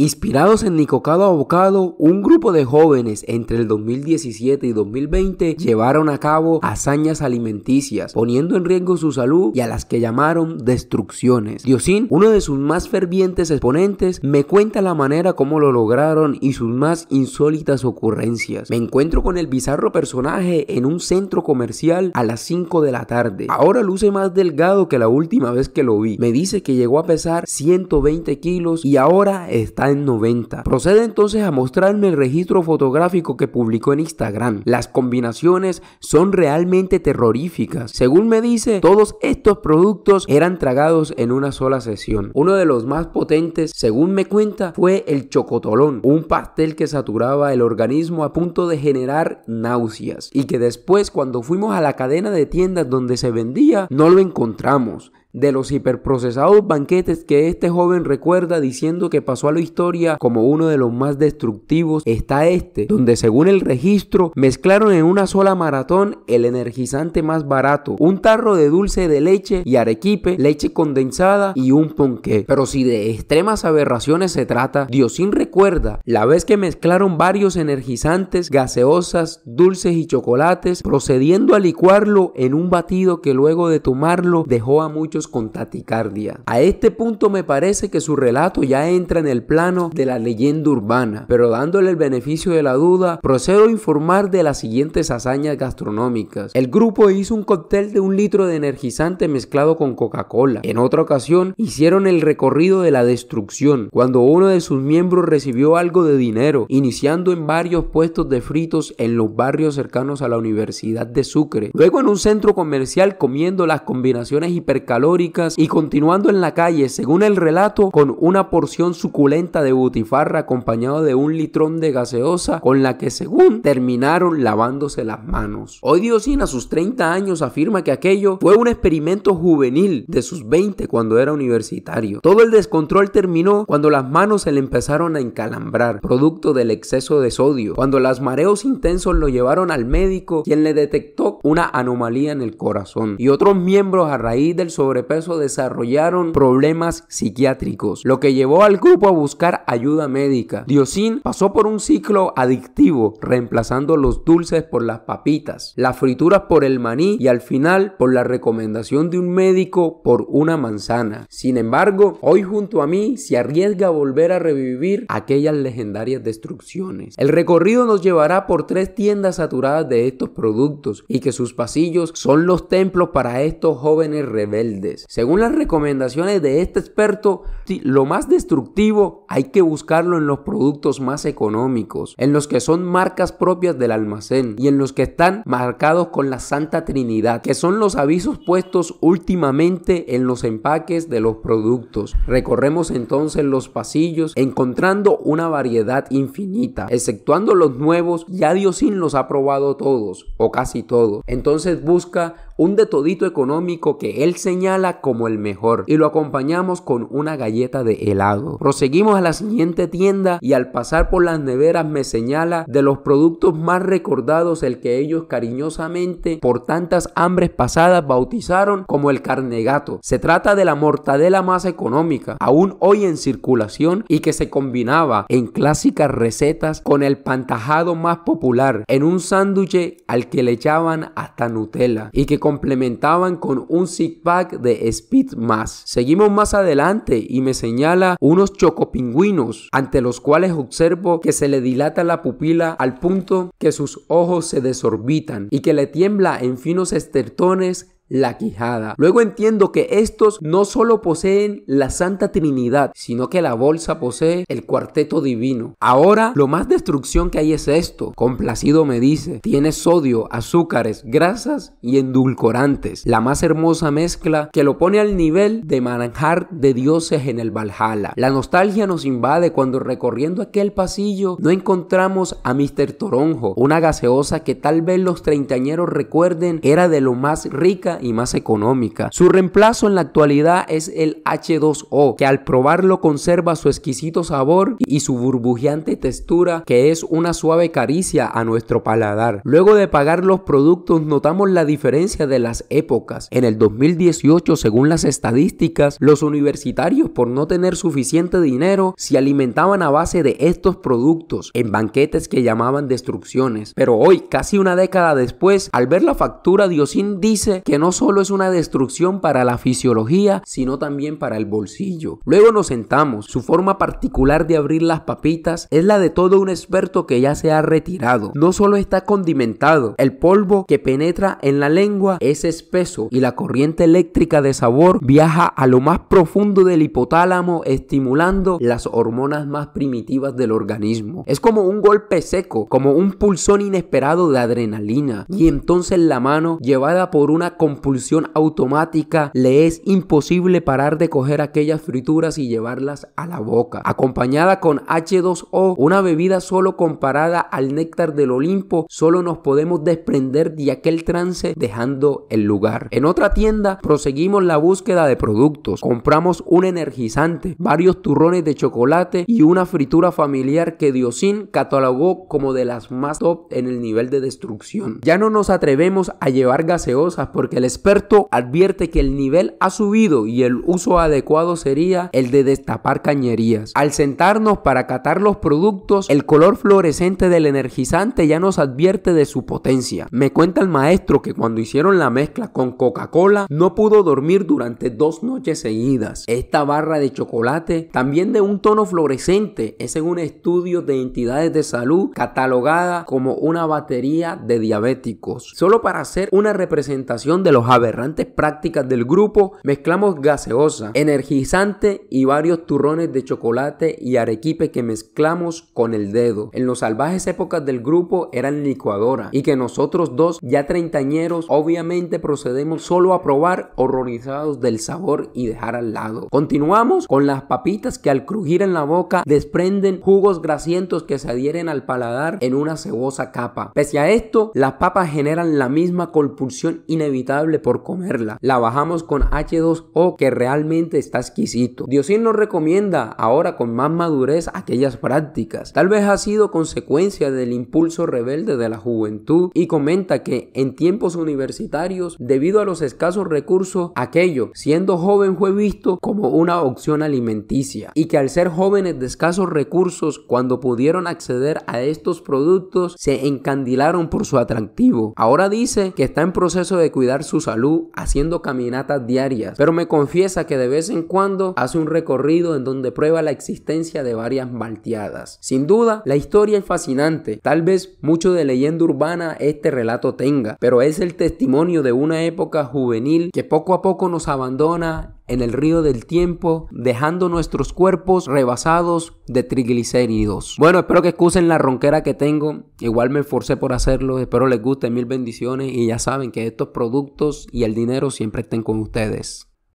Inspirados en Nicocado a un grupo de jóvenes entre el 2017 y 2020 llevaron a cabo hazañas alimenticias, poniendo en riesgo su salud y a las que llamaron destrucciones. Diosín, uno de sus más fervientes exponentes, me cuenta la manera como lo lograron y sus más insólitas ocurrencias. Me encuentro con el bizarro personaje en un centro comercial a las 5 de la tarde. Ahora luce más delgado que la última vez que lo vi. Me dice que llegó a pesar 120 kilos y ahora está en 90. Procede entonces a mostrarme el registro fotográfico que publicó en Instagram. Las combinaciones son realmente terroríficas. Según me dice, todos estos productos eran tragados en una sola sesión. Uno de los más potentes, según me cuenta, fue el chocotolón, un pastel que saturaba el organismo a punto de generar náuseas y que después cuando fuimos a la cadena de tiendas donde se vendía no lo encontramos de los hiperprocesados banquetes que este joven recuerda diciendo que pasó a la historia como uno de los más destructivos está este, donde según el registro mezclaron en una sola maratón el energizante más barato, un tarro de dulce de leche y arequipe, leche condensada y un ponqué. Pero si de extremas aberraciones se trata, Diosín recuerda la vez que mezclaron varios energizantes, gaseosas, dulces y chocolates, procediendo a licuarlo en un batido que luego de tomarlo dejó a muchos con taticardia. A este punto me parece que su relato ya entra en el plano de la leyenda urbana, pero dándole el beneficio de la duda, procedo a informar de las siguientes hazañas gastronómicas. El grupo hizo un cóctel de un litro de energizante mezclado con Coca-Cola. En otra ocasión hicieron el recorrido de la destrucción, cuando uno de sus miembros recibió algo de dinero, iniciando en varios puestos de fritos en los barrios cercanos a la Universidad de Sucre. Luego en un centro comercial comiendo las combinaciones hipercalóricas y continuando en la calle, según el relato, con una porción suculenta de butifarra acompañado de un litrón de gaseosa con la que según terminaron lavándose las manos. Hoy Diosina a sus 30 años afirma que aquello fue un experimento juvenil de sus 20 cuando era universitario. Todo el descontrol terminó cuando las manos se le empezaron a encalambrar, producto del exceso de sodio, cuando las mareos intensos lo llevaron al médico quien le detectó una anomalía en el corazón y otros miembros a raíz del sobre peso desarrollaron problemas psiquiátricos, lo que llevó al grupo a buscar ayuda médica. Diosin pasó por un ciclo adictivo, reemplazando los dulces por las papitas, las frituras por el maní y al final por la recomendación de un médico por una manzana. Sin embargo, hoy junto a mí se arriesga a volver a revivir aquellas legendarias destrucciones. El recorrido nos llevará por tres tiendas saturadas de estos productos y que sus pasillos son los templos para estos jóvenes rebeldes según las recomendaciones de este experto, lo más destructivo hay que buscarlo en los productos más económicos, en los que son marcas propias del almacén y en los que están marcados con la Santa Trinidad, que son los avisos puestos últimamente en los empaques de los productos. Recorremos entonces los pasillos encontrando una variedad infinita, exceptuando los nuevos, ya sin los ha probado todos o casi todos. Entonces busca un detodito económico que él señala como el mejor y lo acompañamos con una galleta de helado. Proseguimos a la siguiente tienda y al pasar por las neveras me señala de los productos más recordados el que ellos cariñosamente por tantas hambres pasadas bautizaron como el carnegato. Se trata de la mortadela más económica, aún hoy en circulación y que se combinaba en clásicas recetas con el pantajado más popular en un sándwich al que le echaban hasta Nutella y que complementaban con un zig pack de Speed más. Seguimos más adelante y me señala unos chocopingüinos ante los cuales observo que se le dilata la pupila al punto que sus ojos se desorbitan y que le tiembla en finos estertones la quijada. Luego entiendo que estos no solo poseen la Santa Trinidad, sino que la bolsa posee el cuarteto divino. Ahora, lo más destrucción que hay es esto. Complacido me dice, tiene sodio, azúcares, grasas y endulcorantes. La más hermosa mezcla que lo pone al nivel de manjar de dioses en el Valhalla. La nostalgia nos invade cuando recorriendo aquel pasillo no encontramos a Mr. Toronjo, una gaseosa que tal vez los treintañeros recuerden era de lo más rica y más económica. Su reemplazo en la actualidad es el H2O, que al probarlo conserva su exquisito sabor y su burbujeante textura, que es una suave caricia a nuestro paladar. Luego de pagar los productos notamos la diferencia de las épocas. En el 2018, según las estadísticas, los universitarios por no tener suficiente dinero se alimentaban a base de estos productos en banquetes que llamaban destrucciones. Pero hoy, casi una década después, al ver la factura, Diosín dice que no no solo es una destrucción para la fisiología, sino también para el bolsillo. Luego nos sentamos. Su forma particular de abrir las papitas es la de todo un experto que ya se ha retirado. No solo está condimentado, el polvo que penetra en la lengua es espeso y la corriente eléctrica de sabor viaja a lo más profundo del hipotálamo estimulando las hormonas más primitivas del organismo. Es como un golpe seco, como un pulsón inesperado de adrenalina y entonces la mano llevada por una pulsión automática le es imposible parar de coger aquellas frituras y llevarlas a la boca. Acompañada con H2O, una bebida solo comparada al néctar del Olimpo, solo nos podemos desprender de aquel trance dejando el lugar. En otra tienda proseguimos la búsqueda de productos. Compramos un energizante, varios turrones de chocolate y una fritura familiar que Diosín catalogó como de las más top en el nivel de destrucción. Ya no nos atrevemos a llevar gaseosas porque el experto advierte que el nivel ha subido y el uso adecuado sería el de destapar cañerías. Al sentarnos para catar los productos, el color fluorescente del energizante ya nos advierte de su potencia. Me cuenta el maestro que cuando hicieron la mezcla con Coca-Cola no pudo dormir durante dos noches seguidas. Esta barra de chocolate, también de un tono fluorescente, es en un estudio de entidades de salud catalogada como una batería de diabéticos. Solo para hacer una representación de los aberrantes prácticas del grupo, mezclamos gaseosa, energizante y varios turrones de chocolate y arequipe que mezclamos con el dedo. En los salvajes épocas del grupo eran licuadora y que nosotros dos, ya treintañeros, obviamente procedemos solo a probar horrorizados del sabor y dejar al lado. Continuamos con las papitas que al crujir en la boca desprenden jugos grasientos que se adhieren al paladar en una cebosa capa. Pese a esto, las papas generan la misma compulsión inevitable por comerla. La bajamos con H2O que realmente está exquisito. Diosín nos recomienda ahora con más madurez aquellas prácticas. Tal vez ha sido consecuencia del impulso rebelde de la juventud y comenta que en tiempos universitarios, debido a los escasos recursos, aquello siendo joven fue visto como una opción alimenticia y que al ser jóvenes de escasos recursos, cuando pudieron acceder a estos productos, se encandilaron por su atractivo. Ahora dice que está en proceso de cuidar su salud haciendo caminatas diarias, pero me confiesa que de vez en cuando hace un recorrido en donde prueba la existencia de varias malteadas. Sin duda, la historia es fascinante, tal vez mucho de leyenda urbana este relato tenga, pero es el testimonio de una época juvenil que poco a poco nos abandona en el río del tiempo, dejando nuestros cuerpos rebasados de triglicéridos. Bueno, espero que excusen la ronquera que tengo. Igual me esforcé por hacerlo. Espero les guste. Mil bendiciones. Y ya saben que estos productos y el dinero siempre estén con ustedes.